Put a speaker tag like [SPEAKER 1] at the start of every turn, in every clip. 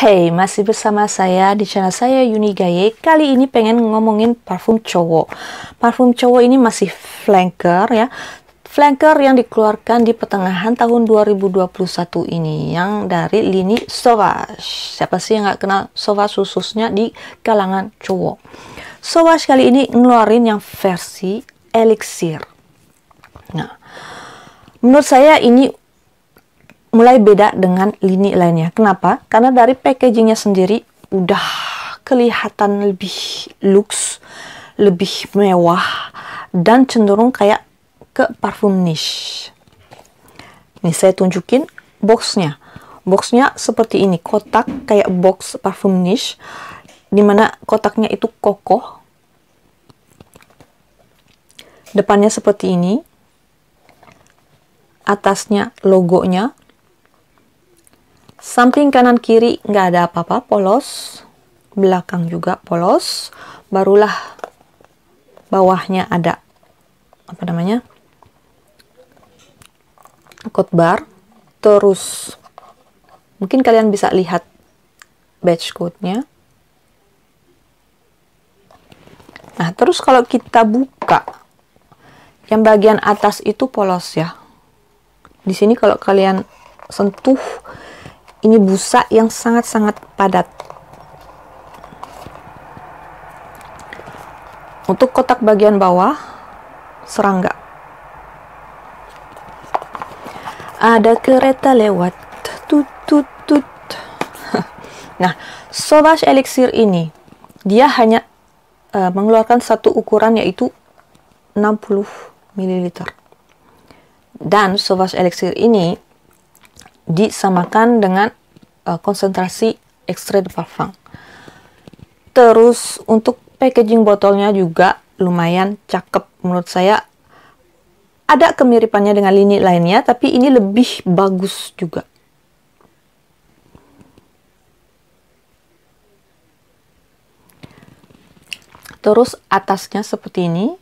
[SPEAKER 1] Hey, masih bersama saya di channel saya Yuni Gaye. Kali ini pengen ngomongin parfum cowok. Parfum cowok ini masih flanker ya. Flanker yang dikeluarkan di pertengahan tahun 2021 ini yang dari lini Sauvage. Siapa sih yang nggak kenal Sauvage khususnya di kalangan cowok. Sauvage kali ini ngeluarin yang versi elixir. Nah, menurut saya ini mulai beda dengan lini lainnya. Kenapa? Karena dari packagingnya sendiri udah kelihatan lebih lux, lebih mewah, dan cenderung kayak ke parfum niche. Ini saya tunjukin boxnya. Boxnya seperti ini, kotak kayak box parfum niche, dimana kotaknya itu kokoh. Depannya seperti ini, atasnya logonya, samping kanan kiri nggak ada apa-apa polos belakang juga polos barulah bawahnya ada apa namanya kotbar terus mungkin kalian bisa lihat batch code-nya nah terus kalau kita buka yang bagian atas itu polos ya di sini kalau kalian sentuh ini busa yang sangat-sangat padat. Untuk kotak bagian bawah, serangga. Ada kereta lewat. Tut, tut, tut. nah, sobas Elixir ini, dia hanya uh, mengeluarkan satu ukuran yaitu 60 ml. Dan sobas Elixir ini disamakan dengan uh, konsentrasi ekstrak parfum. Terus untuk packaging botolnya juga lumayan cakep menurut saya. Ada kemiripannya dengan lini lainnya, tapi ini lebih bagus juga. Terus atasnya seperti ini.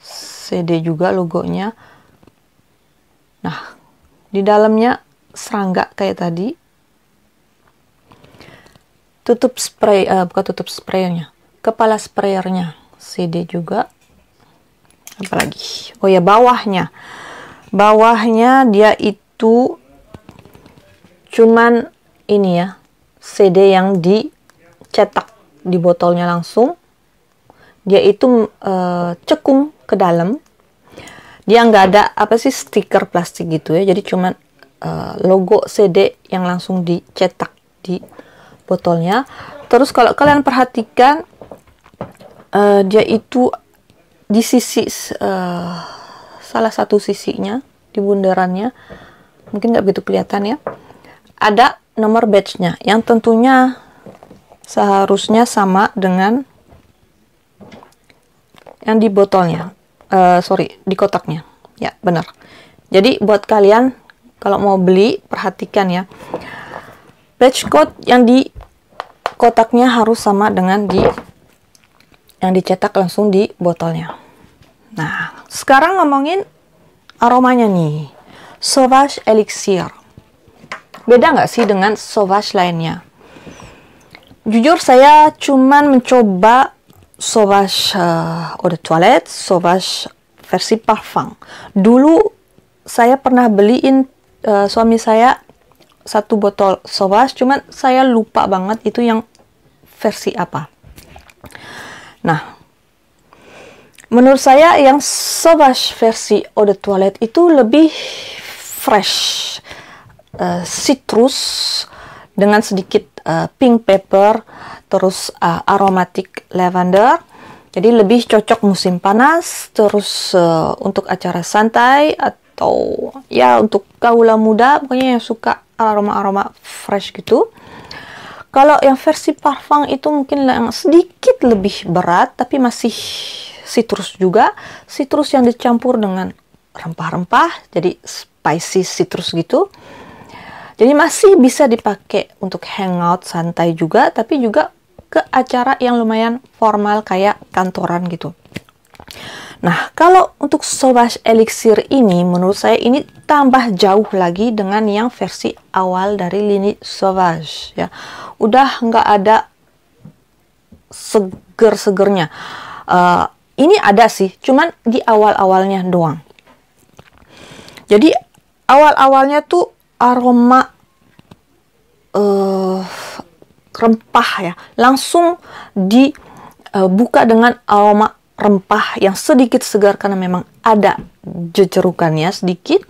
[SPEAKER 1] CD juga logonya. Nah, di dalamnya serangga kayak tadi. Tutup spray, uh, bukan tutup sprayernya Kepala sprayernya CD juga. Apalagi? Oh ya, bawahnya. Bawahnya dia itu cuman ini ya, CD yang dicetak di botolnya langsung. Dia itu uh, cekung ke dalam dia nggak ada apa sih stiker plastik gitu ya jadi cuman uh, logo CD yang langsung dicetak di botolnya terus kalau kalian perhatikan uh, dia itu di sisi uh, salah satu sisinya di bundarannya mungkin nggak begitu kelihatan ya ada nomor batchnya yang tentunya seharusnya sama dengan yang di botolnya Eh, sorry di kotaknya ya benar jadi buat kalian kalau mau beli perhatikan ya batch code yang di kotaknya harus sama dengan di yang dicetak langsung di botolnya nah sekarang ngomongin aromanya nih Sauvage Elixir beda nggak sih dengan Sauvage lainnya jujur saya cuman mencoba Sauvage uh, Eau de Toilette, Sauvage versi parfum. Dulu saya pernah beliin uh, suami saya satu botol Sauvage, cuman saya lupa banget itu yang versi apa. Nah, menurut saya yang Sauvage versi Eau de Toilette itu lebih fresh, uh, citrus dengan sedikit uh, pink pepper, terus uh, aromatic lavender. Jadi lebih cocok musim panas, terus uh, untuk acara santai atau ya untuk kaula muda pokoknya yang suka aroma-aroma fresh gitu. Kalau yang versi parfum itu mungkin yang sedikit lebih berat tapi masih citrus juga, citrus yang dicampur dengan rempah-rempah jadi spicy citrus gitu jadi masih bisa dipakai untuk hangout santai juga, tapi juga ke acara yang lumayan formal kayak kantoran gitu. Nah, kalau untuk Sobash Elixir ini, menurut saya ini tambah jauh lagi dengan yang versi awal dari lini Sauvage ya. Udah nggak ada seger-segernya. Uh, ini ada sih, cuman di awal-awalnya doang. Jadi awal-awalnya tuh aroma uh, rempah ya langsung dibuka eh, dengan aroma rempah yang sedikit segar karena memang ada jejerukannya sedikit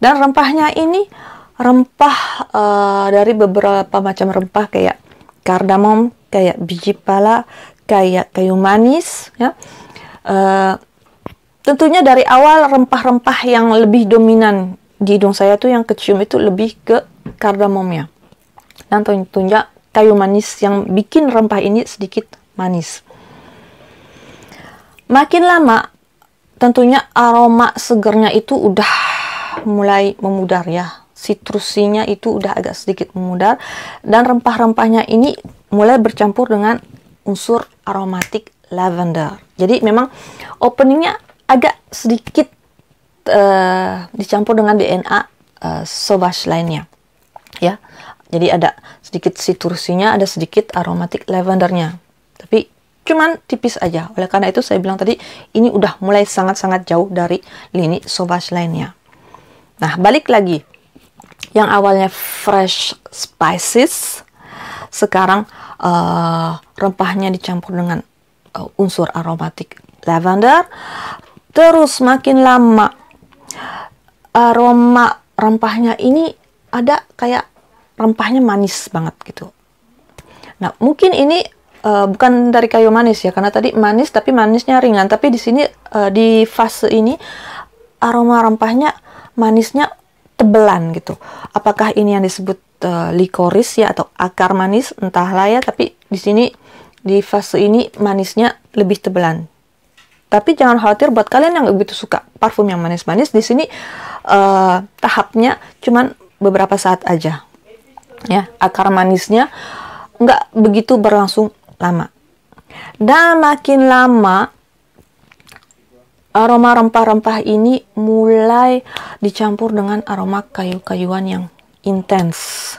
[SPEAKER 1] dan rempahnya ini rempah uh, dari beberapa macam rempah kayak kardamom kayak biji pala kayak kayu manis ya uh, tentunya dari awal rempah-rempah yang lebih dominan di hidung saya tuh yang kecium itu lebih ke kardamomnya dan tentunya kayu manis yang bikin rempah ini sedikit manis makin lama tentunya aroma segernya itu udah mulai memudar ya sitrusinya itu udah agak sedikit memudar dan rempah-rempahnya ini mulai bercampur dengan unsur aromatik lavender jadi memang openingnya agak sedikit Eh, dicampur dengan DNA uh, eh, sobash lainnya ya jadi ada sedikit citrusinya ada sedikit aromatik lavendernya tapi cuman tipis aja oleh karena itu saya bilang tadi ini udah mulai sangat-sangat jauh dari lini sobash lainnya nah balik lagi yang awalnya fresh spices sekarang uh, rempahnya dicampur dengan uh, unsur aromatik lavender terus makin lama aroma eh, rempahnya ini ada kayak rempahnya manis banget gitu. Nah, mungkin ini uh, bukan dari kayu manis ya, karena tadi manis tapi manisnya ringan, tapi di sini uh, di fase ini aroma rempahnya manisnya tebelan gitu. Apakah ini yang disebut uh, likoris ya atau akar manis entahlah ya, tapi di sini di fase ini manisnya lebih tebelan. Tapi jangan khawatir buat kalian yang begitu suka parfum yang manis-manis di sini uh, tahapnya cuman beberapa saat aja ya akar manisnya nggak begitu berlangsung lama dan makin lama aroma rempah-rempah ini mulai dicampur dengan aroma kayu-kayuan yang intens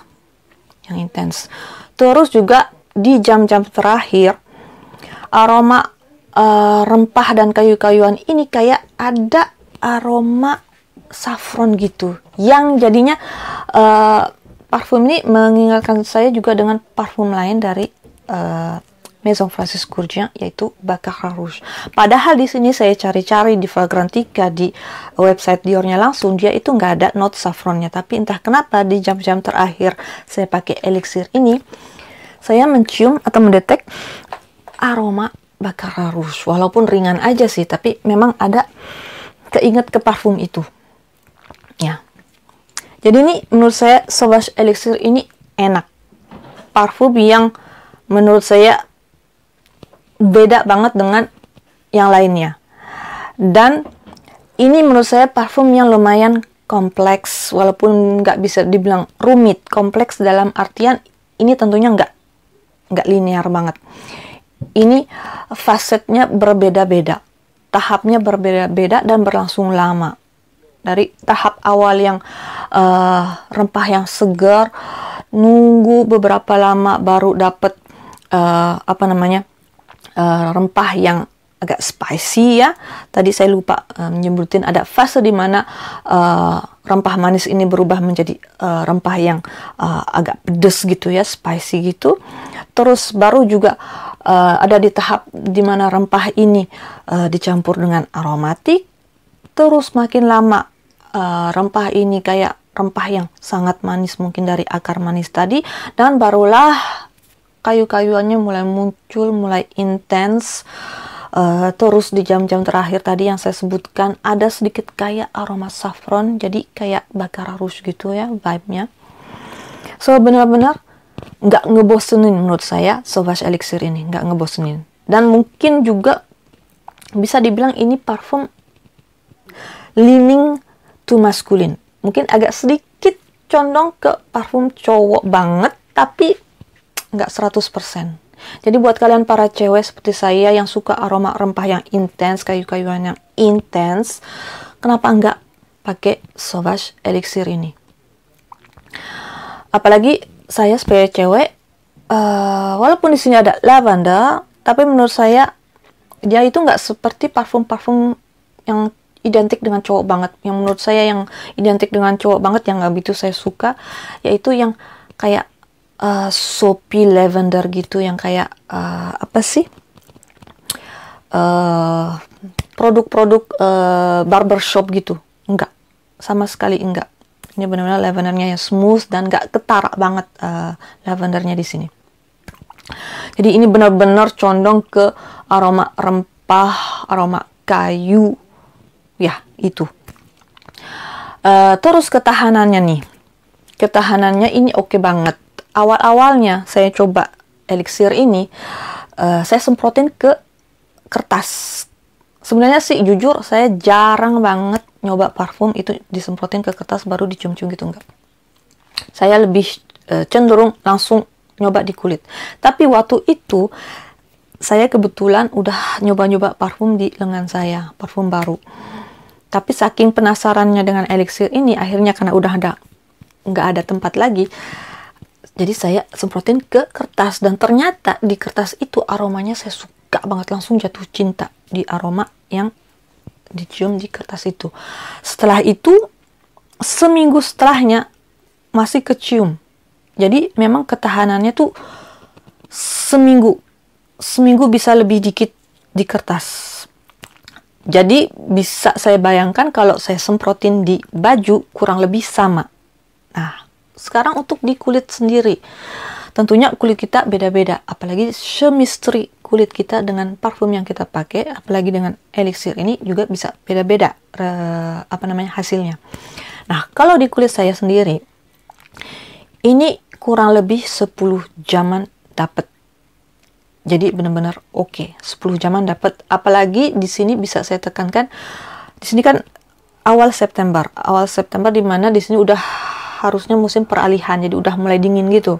[SPEAKER 1] yang intens terus juga di jam-jam terakhir aroma uh, rempah dan kayu-kayuan ini kayak ada aroma saffron gitu yang jadinya uh, parfum ini mengingatkan saya juga dengan parfum lain dari uh, Maison Francis Courjean yaitu Baccarat Rouge. Padahal di sini saya cari-cari di Fragrantica di website Diornya langsung dia itu nggak ada note saffronnya tapi entah kenapa di jam-jam terakhir saya pakai elixir ini saya mencium atau mendetek aroma Baccarat Rouge walaupun ringan aja sih tapi memang ada keinget ke parfum itu ya. Jadi ini menurut saya Sobat Elixir ini enak. Parfum yang menurut saya beda banget dengan yang lainnya. Dan ini menurut saya parfum yang lumayan kompleks walaupun nggak bisa dibilang rumit kompleks dalam artian ini tentunya nggak nggak linear banget ini fasetnya berbeda-beda tahapnya berbeda-beda dan berlangsung lama dari tahap awal yang uh, rempah yang segar nunggu beberapa lama baru dapat uh, eh, apa namanya uh, rempah yang agak spicy ya tadi saya lupa uh, menyebutin ada fase di mana uh, rempah manis ini berubah menjadi uh, rempah yang uh, agak pedes gitu ya spicy gitu terus baru juga uh, ada di tahap di mana rempah ini uh, dicampur dengan aromatik terus makin lama Eh, rempah ini kayak rempah yang sangat manis mungkin dari akar manis tadi dan barulah kayu-kayuannya mulai muncul mulai intens uh, terus di jam-jam terakhir tadi yang saya sebutkan ada sedikit kayak aroma saffron jadi kayak bakar arus gitu ya vibe-nya so benar-benar nggak ngebosenin menurut saya Sauvage Elixir ini nggak ngebosenin dan mungkin juga bisa dibilang ini parfum leaning too masculine. Mungkin agak sedikit condong ke parfum cowok banget, tapi nggak 100%. Jadi buat kalian para cewek seperti saya yang suka aroma rempah yang intens, kayu-kayuan yang intens, kenapa nggak pakai Sauvage Elixir ini? Apalagi saya sebagai cewek, uh, walaupun di sini ada lavender, tapi menurut saya dia itu nggak seperti parfum-parfum yang identik dengan cowok banget yang menurut saya yang identik dengan cowok banget yang nggak begitu saya suka yaitu yang kayak uh, soapy lavender gitu yang kayak uh, apa sih eh, produk-produk uh, uh, barbershop gitu enggak sama sekali enggak ini benar-benar lavendernya yang smooth dan gak ketara banget uh, lavendernya di sini jadi ini benar-benar condong ke aroma rempah aroma kayu ya itu uh, terus ketahanannya nih ketahanannya ini oke okay banget awal-awalnya saya coba elixir ini uh, saya semprotin ke kertas sebenarnya sih jujur saya jarang banget nyoba parfum itu disemprotin ke kertas baru dicium-cium gitu enggak saya lebih uh, cenderung langsung nyoba di kulit tapi waktu itu saya kebetulan udah nyoba-nyoba parfum di lengan saya parfum baru tapi saking penasarannya dengan elixir ini, akhirnya karena udah ada nggak ada tempat lagi, jadi saya semprotin ke kertas dan ternyata di kertas itu aromanya saya suka banget langsung jatuh cinta di aroma yang dicium di kertas itu. Setelah itu seminggu setelahnya masih kecium. Jadi memang ketahanannya tuh seminggu seminggu bisa lebih dikit di kertas jadi bisa saya bayangkan kalau saya semprotin di baju kurang lebih sama. Nah, sekarang untuk di kulit sendiri. Tentunya kulit kita beda-beda, apalagi chemistry kulit kita dengan parfum yang kita pakai, apalagi dengan elixir ini juga bisa beda-beda apa namanya hasilnya. Nah, kalau di kulit saya sendiri ini kurang lebih 10 jaman dapat jadi benar-benar oke, okay. 10 jaman dapat. Apalagi di sini bisa saya tekankan, di sini kan awal September, awal September di mana di sini udah harusnya musim peralihan, jadi udah mulai dingin gitu.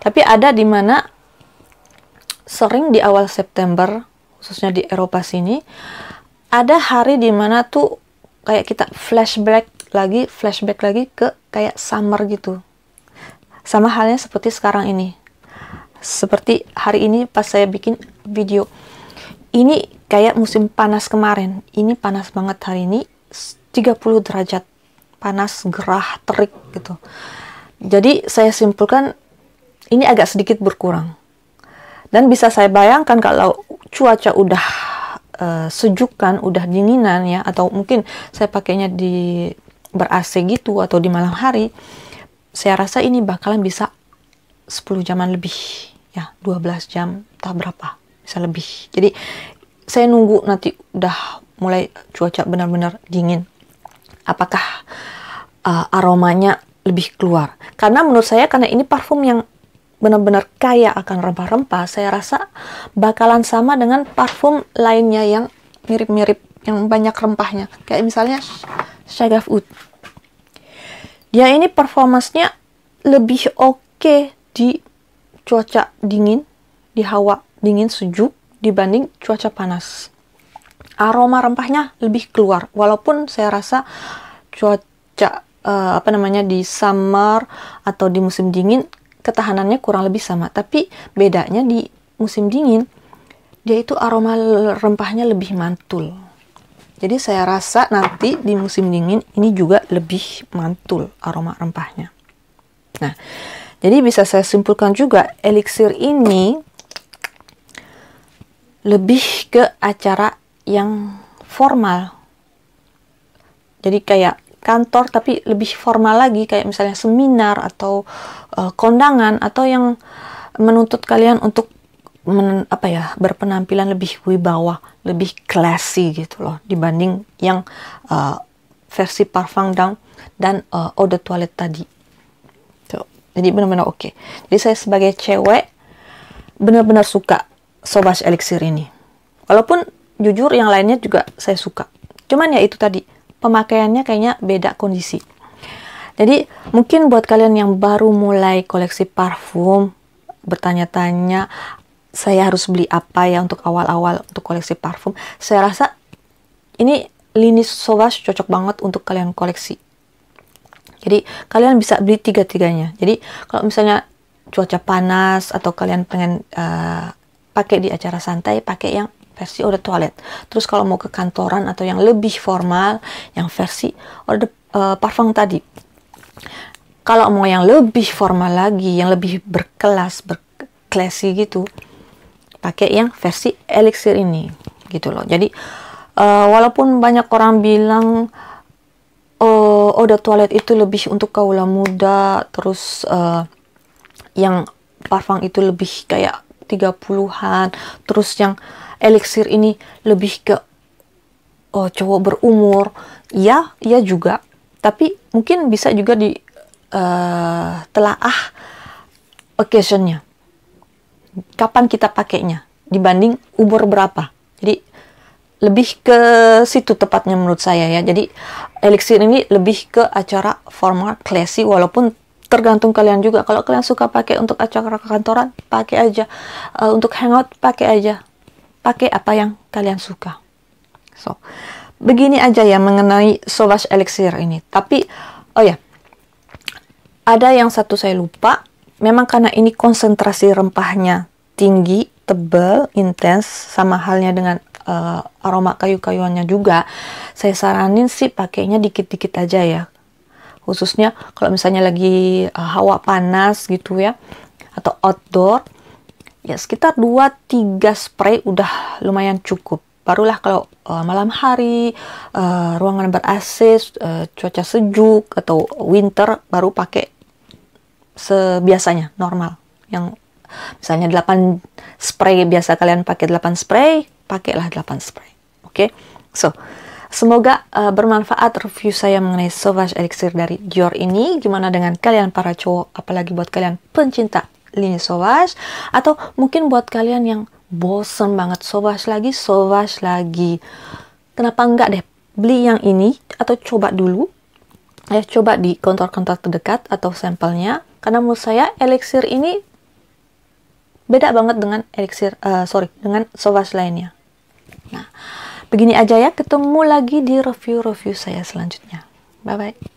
[SPEAKER 1] Tapi ada di mana sering di awal September, khususnya di Eropa sini, ada hari di mana tuh kayak kita flashback lagi, flashback lagi ke kayak summer gitu. Sama halnya seperti sekarang ini, seperti hari ini pas saya bikin video ini kayak musim panas kemarin ini panas banget hari ini 30 derajat panas gerah terik gitu jadi saya simpulkan ini agak sedikit berkurang dan bisa saya bayangkan kalau cuaca udah uh, eh, sejukkan udah dinginan ya atau mungkin saya pakainya di ber AC gitu atau di malam hari saya rasa ini bakalan bisa 10 jaman lebih ya 12 jam tak berapa bisa lebih jadi saya nunggu nanti udah mulai cuaca benar-benar dingin apakah uh, aromanya lebih keluar karena menurut saya karena ini parfum yang benar-benar kaya akan rempah-rempah saya rasa bakalan sama dengan parfum lainnya yang mirip-mirip yang banyak rempahnya kayak misalnya Shagaf dia ini performasnya lebih oke okay di cuaca dingin, di hawa dingin sejuk dibanding cuaca panas. Aroma rempahnya lebih keluar, walaupun saya rasa cuaca uh, apa namanya di summer atau di musim dingin ketahanannya kurang lebih sama, tapi bedanya di musim dingin dia itu aroma rempahnya lebih mantul. Jadi saya rasa nanti di musim dingin ini juga lebih mantul aroma rempahnya. Nah, jadi bisa saya simpulkan juga elixir ini lebih ke acara yang formal. Jadi kayak kantor tapi lebih formal lagi kayak misalnya seminar atau uh, kondangan atau yang menuntut kalian untuk men, apa ya berpenampilan lebih wibawa, lebih classy gitu loh dibanding yang uh, versi parfum dan dan uh, eh, eau de toilette tadi jadi benar-benar oke okay. jadi saya sebagai cewek benar-benar suka sobat elixir ini walaupun jujur yang lainnya juga saya suka cuman ya itu tadi pemakaiannya kayaknya beda kondisi jadi mungkin buat kalian yang baru mulai koleksi parfum bertanya-tanya saya harus beli apa ya untuk awal-awal untuk koleksi parfum saya rasa ini lini Sauvage cocok banget untuk kalian koleksi jadi kalian bisa beli tiga-tiganya. Jadi kalau misalnya cuaca panas atau kalian pengen uh, pakai di acara santai, pakai yang versi order toilet. Terus kalau mau ke kantoran atau yang lebih formal, yang versi order uh, parfum tadi. Kalau mau yang lebih formal lagi, yang lebih berkelas, berklasi gitu, pakai yang versi elixir ini gitu loh. Jadi uh, walaupun banyak orang bilang oh Oda oh, Toilet itu lebih untuk kaula muda, terus uh, yang parfum itu lebih kayak 30-an, terus yang elixir ini lebih ke oh, cowok berumur. Ya, ya juga. Tapi mungkin bisa juga di uh, ah occasionnya. Kapan kita pakainya dibanding umur berapa? lebih ke situ tepatnya menurut saya ya. Jadi elixir ini lebih ke acara formal classy walaupun tergantung kalian juga. Kalau kalian suka pakai untuk acara kantoran, pakai aja. Uh, untuk hangout, pakai aja. Pakai apa yang kalian suka. So, begini aja ya mengenai Sauvage Elixir ini. Tapi, oh ya, ada yang satu saya lupa. Memang karena ini konsentrasi rempahnya tinggi, tebal, intens, sama halnya dengan uh, aroma kayu-kayuannya juga. Saya saranin sih pakainya dikit-dikit aja ya. Khususnya kalau misalnya lagi uh, hawa panas gitu ya atau outdoor ya sekitar 2-3 spray udah lumayan cukup. Barulah kalau uh, malam hari, uh, ruangan ber-AC, uh, cuaca sejuk atau winter baru pakai sebiasanya normal yang misalnya 8 spray biasa kalian pakai 8 spray pakailah 8 spray. Oke. Okay? So, Semoga uh, bermanfaat review saya mengenai Sauvage Elixir dari Dior ini. Gimana dengan kalian para cowok, apalagi buat kalian pencinta lini Sauvage atau mungkin buat kalian yang bosen banget Sauvage lagi, Sauvage lagi. Kenapa enggak deh beli yang ini atau coba dulu? Ya coba di kontor-kontor terdekat atau sampelnya karena menurut saya elixir ini beda banget dengan elixir uh, sorry dengan Sauvage lainnya. Nah, begini aja ya, ketemu lagi di review-review saya selanjutnya. Bye-bye.